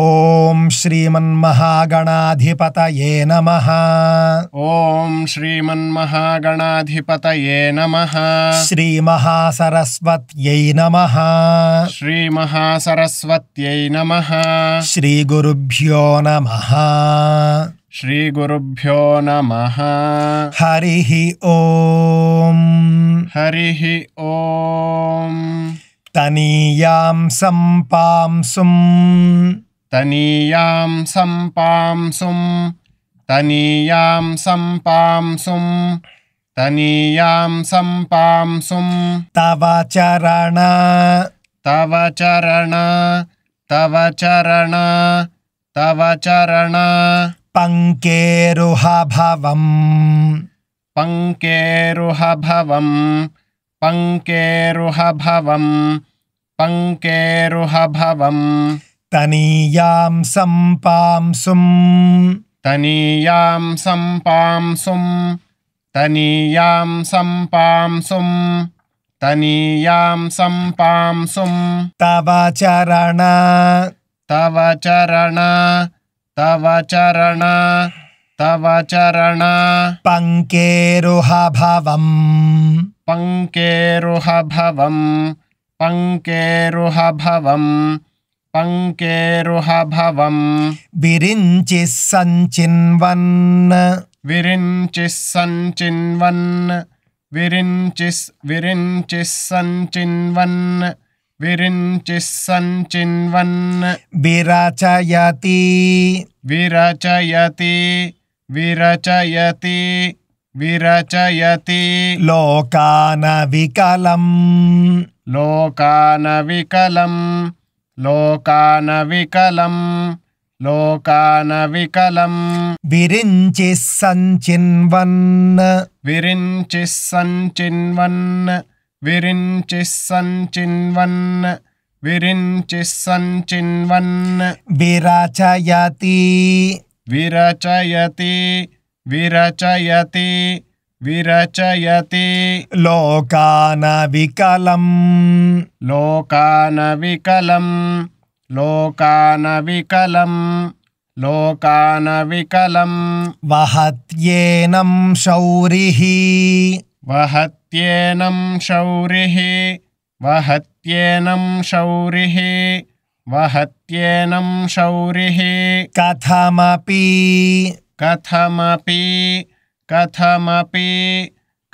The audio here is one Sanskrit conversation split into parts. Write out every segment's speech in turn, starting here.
ॐ श्रीमन्महागणाधिपतये नमः ॐ श्रीमन्महागणाधिपतये नमः श्रीमहासरस्वत्यै नमः श्रीमहासरस्वत्यै नमः श्रीगुरुभ्यो नमः श्रीगुरुभ्यो नमः हरिः ॐ हरिः ॐ तनीयां सम्पांसुम् तनीयां सम्पां सुं तनीयां सम्पां सुं तनीयां सम्पां सुं तव चरण तव चरण तव चरण तव चरण पङ्केरुहभवम् पङ्केरुह पङ्केरुहभवम् पङ्केरुह भवं पङ्केरुह भवम् तनीयां सं पां तनीयां संपां सु तनीयां सं पां तनीयां सं पां चरण तव चरण तव चरण तव चरण पङ्केरुह भवम् पङ्केरुह भवं पङ्केरुह भवम् पङ्केरुह भवम् विरिञ्चिः सञ्चिन्वन् विरिञ्चिः सञ्चिन्वन् विरिञ्चिस् विरिञ्चिः सञ्चिन्वन् सञ्चिन्वन् विरचयति विरचयति विरचयति विरचयति लोकानविकलम् लोकानविकलम् लोकानविकलम् लोकानविकलम् विरिञ्चिः सञ्चिन्वन् विरिञ्चिः सञ्चिन्वन् विरिञ्चिः सञ्चिन्वन् विरिञ्चिस्सञ्चिन्वन् विरचयति विरचयति विरचयति विरचयति लोकानविकलं लोकानविकलं लोकानविकलं लोकानविकलं वहत्येनं शौरिः वहत्येनं शौरिः वहत्येनं शौरिः वहत्येनं शौरिः कथमपि कथमपि कथमपि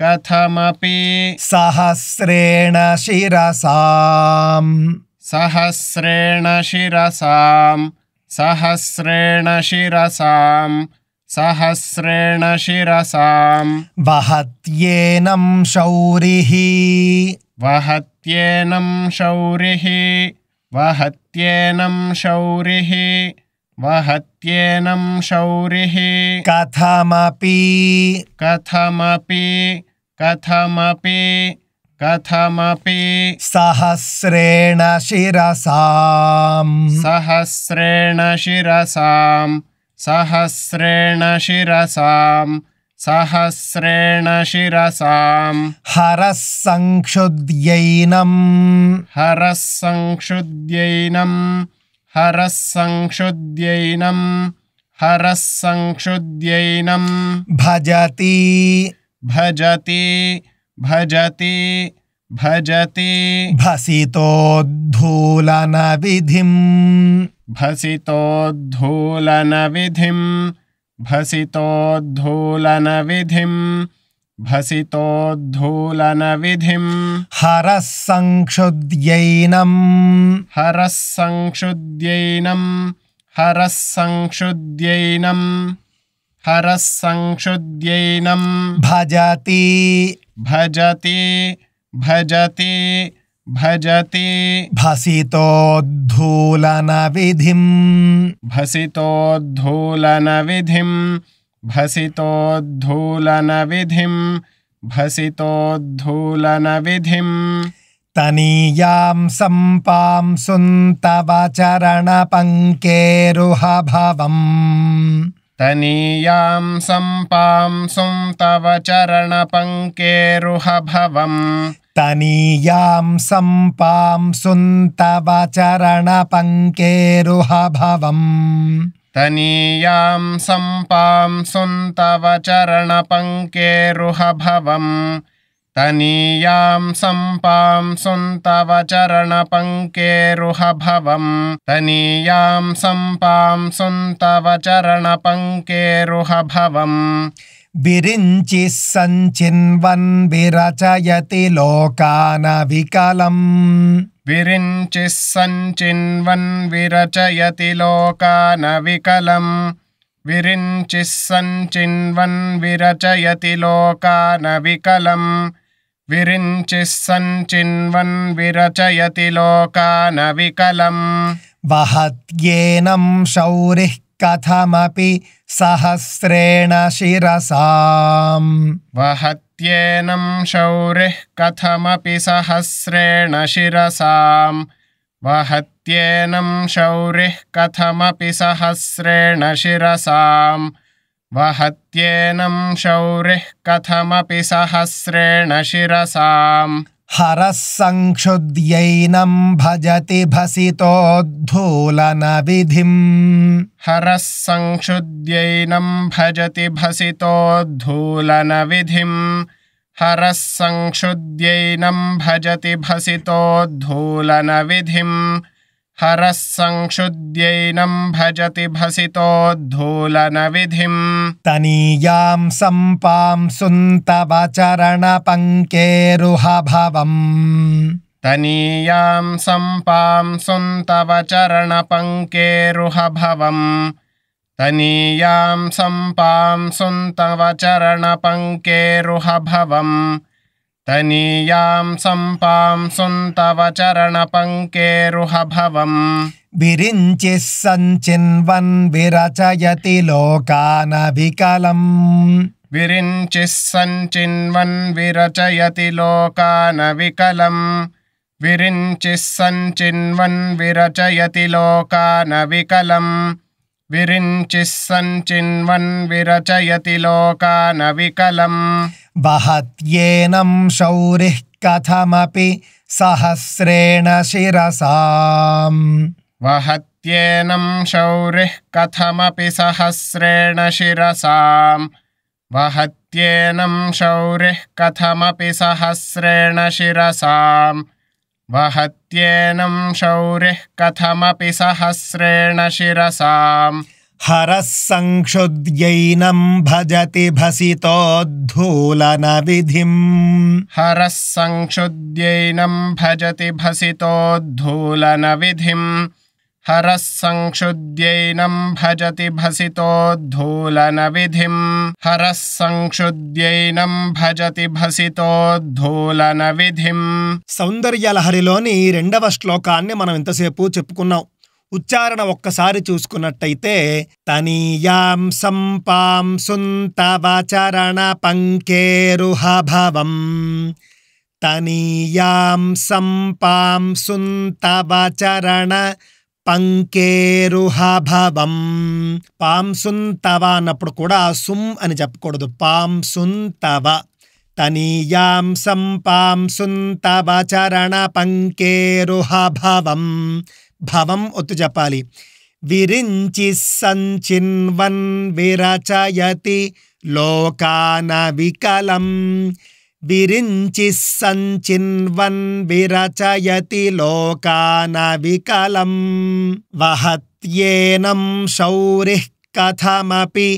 कथमपि सहस्रेण शिरसाम् सहस्रेण शिरसाम् सहस्रेण शिरसाम् सहस्रेण शिरसाम् वहत्येनं शौरिः वहत्येनं शौरिः वहत्येनं शौरिः वहत्येनं शौरिः कथमपि कथमपि कथमपि कथमपि सहस्रेण शिरसां सहस्रेण शिरसां सहस्रेण शिरसां सहस्रेण शिरसां हरः संक्षुद्यैनं हरः संक्षुद्यैनम् हरः संक्षुद्यैनं हरः भजति भजति भजति भजति भजति धूलनविधिं भसितोद्धूलनविधिं धूलनविधिं भसितोद्धूलनविधिम् हरः संक्षुद्यैनम् हरः संक्षुद्यैनम् हरः संक्षुद्यैनम् हरः संक्षुद्यैनम् भजति भजति भजति भजति भसितोद्धूलनविधिम् भसितोद्धूलनविधिम् भसितो धूलनविधिं भसितो धूलनविधिं तनीयां सम्पां सुन्तव चरणपङ्केरुह तनीयां सम्पां सुन्तव चरणपङ्केरुहभवम् तनीयां सम्पां सुन्तव चरणपङ्केरुहभवम् तनीयां सम्पां सुन्तव चरणपङ्के रुहभवम् तनीयां सम्पां सुन्तव चरणपङ्के रुहभवम् तनीयां सम्पां सुन्तव चरणपङ्के रुहभवम् विरिञ्चिः सञ्चिन्वन् विरचयति लोकान विकलम् विरिञ्चिस्सञ्चिन्वन् विरचयति लोकानविकलम् विरिञ्चिस्सञ्चिन्वन् विरचयति लोकानविकलम् विरिञ्चिस्सञ्चिन्वन् विरचयति लोकानविकलम् वहत्येनं शौरिः कथमपि सहस्रेण शिरसाम् वहत् इत्येनं शौर्यः कथमपि सहस्रेण शिरसाम् वहत्येनं शौर्यः कथमपि सहस्रेण शिरसाम् वहत्येनं शौर्यः कथमपि सहस्रेण शिरसाम् हरः संक्षुद्यैनं भजति भसितोद्धूलन विधिम् हरः संक्षुद्यैनं भजति भसितोद्धूलनविधिम् हरः संक्षुद्यैनं भजति भसितोद्धूलन हरः संशुद्यैनं भजति धूलनविधिं तनीयां सम्पां सुन्तव चरणपङ्केरुह भवम् तनीयां संपां सुन्तव चरणपङ्केरुह भवम् तनीयां संपां सुन्तव चरणपङ्केरुह भवम् तनीयां सम्पां सुन्तव चरणपङ्केरुहभवम् विरिञ्चिः सञ्चिन्वन् विरचयति लोकानविकलम् विरिञ्चिः सञ्चिन्वन् विरचयति लोकानविकलम् विरिञ्चिः सञ्चिन्वन् विरचयति लोकानविकलम् विरिञ्चिः सञ्चिन्वन् विरचयति लोकानविकलम् वहत्येनं शौरिः कथमपि सहस्रेण शिरसाम् वहत्येनं शौरिः कथमपि सहस्रेण शिरसाम् वहत्येनं शौरिः कथमपि सहस्रेण शिरसाम् वहत्येनं शौरिः कथमपि सहस्रेण शिरसाम् संक्षुद्यैनं भजति भसितो धूलनविधिम् हर संक्षुद्यैनं भजति भसितों हरः संक्षुद्यैनं भजति भसितो धूलन विधिं हर भजति भसितो धूलनविधिं सौन्दर्यलहरि लोनि र्लोकानि मनम् इसेक ఉచ్చారణ ఒక్కసారి చూసుకున్నట్టయితే తనీయాం సంపాం సుంతవచరణ పంకేరుహభవం తనీయాం సంపాం సుంతవచరణ పంకేరుహభవం పాంసున్ తవ అన్నప్పుడు కూడా సుమ్ అని చెప్పకూడదు పాంసున్ తవ తనీయాం సంపాం తవ చరణ పంకేరుహభవం भवम् उत्तु विरी विरिञ्चि सञ्चिन्वन् विरचयति लोकानविकलम् विरिञ्चिः सञ्चिन्वन् विरचयति लोकानविकलम् वहत्येनं शौरिः कथमपि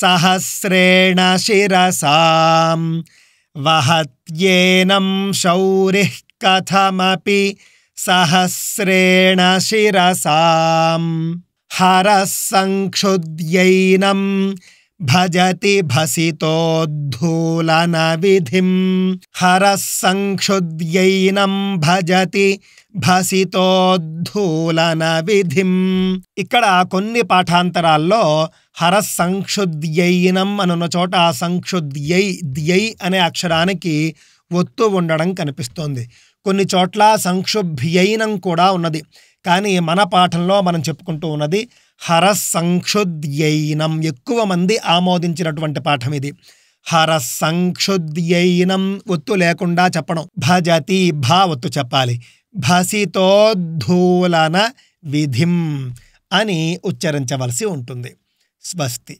सहस्रेण शिसा वहत्येनं शौरिः कथमपि సహస్రేణ సంక్షుద్యైనం భజతి భసితోద్ధూలన भजति హర సంక్షుద్యైనం భజతి భసితోద్ధూలన విధిం ఇక్కడ కొన్ని పాఠాంతరాల్లో సంక్షుద్యైనం అనున్న చోట సంక్షుద్యై ద్యై అనే అక్షరానికి ఒత్తు ఉండడం కనిపిస్తోంది కొన్ని చోట్ల సంక్షుభ్యయనం కూడా ఉన్నది కానీ మన పాఠంలో మనం చెప్పుకుంటూ ఉన్నది హర సంక్షుద్యైనం ఎక్కువ మంది ఆమోదించినటువంటి పాఠం ఇది హర సంక్షుద్యైనం ఒత్తు లేకుండా చెప్పడం భజతి భా ఒత్తు చెప్పాలి భసితోద్ధూలన విధిం అని ఉచ్చరించవలసి ఉంటుంది స్వస్తి